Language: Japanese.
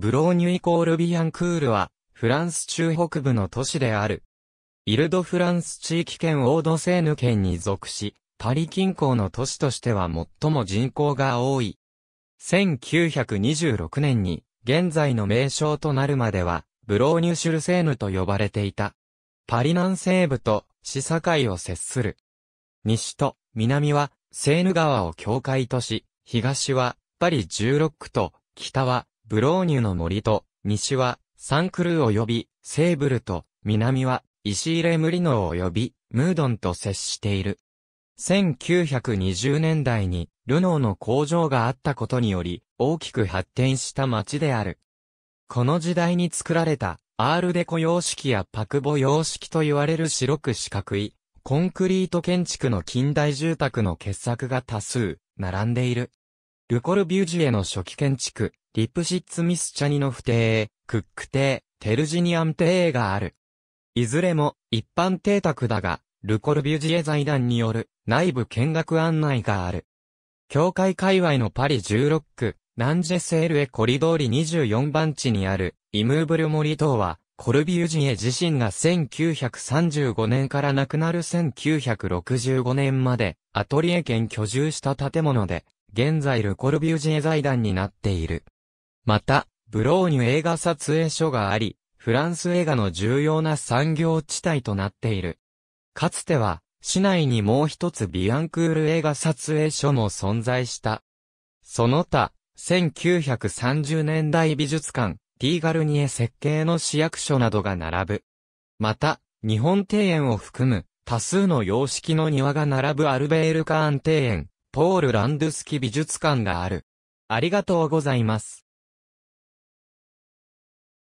ブローニュイコールビアンクールは、フランス中北部の都市である。イルドフランス地域圏オードセーヌ県に属し、パリ近郊の都市としては最も人口が多い。1926年に、現在の名称となるまでは、ブローニュシュルセーヌと呼ばれていた。パリ南西部と市境を接する。西と南はセーヌ川を境界とし、東はパリ16区と北はブローニュの森と、西は、サンクルー及び、セーブルと、南は、石入れムリノー及び、ムードンと接している。1920年代に、ルノーの工場があったことにより、大きく発展した町である。この時代に作られた、アールデコ様式やパクボ様式と言われる白く四角い、コンクリート建築の近代住宅の傑作が多数、並んでいる。ルコルビュージュへの初期建築、リプシッツ・ミスチャニノフ帝、クック帝、テルジニアン帝がある。いずれも一般邸宅だが、ルコルビュジエ財団による内部見学案内がある。教会界隈のパリ16区、ナンジェセールエコリドーリ24番地にあるイムーブル森島は、コルビュジエ自身が1935年から亡くなる1965年までアトリエ県居住した建物で、現在ルコルビュジエ財団になっている。また、ブローニュ映画撮影所があり、フランス映画の重要な産業地帯となっている。かつては、市内にもう一つビアンクール映画撮影所も存在した。その他、1930年代美術館、ティーガルニエ設計の市役所などが並ぶ。また、日本庭園を含む多数の様式の庭が並ぶアルベールカーン庭園、ポール・ランドゥスキ美術館がある。ありがとうございます。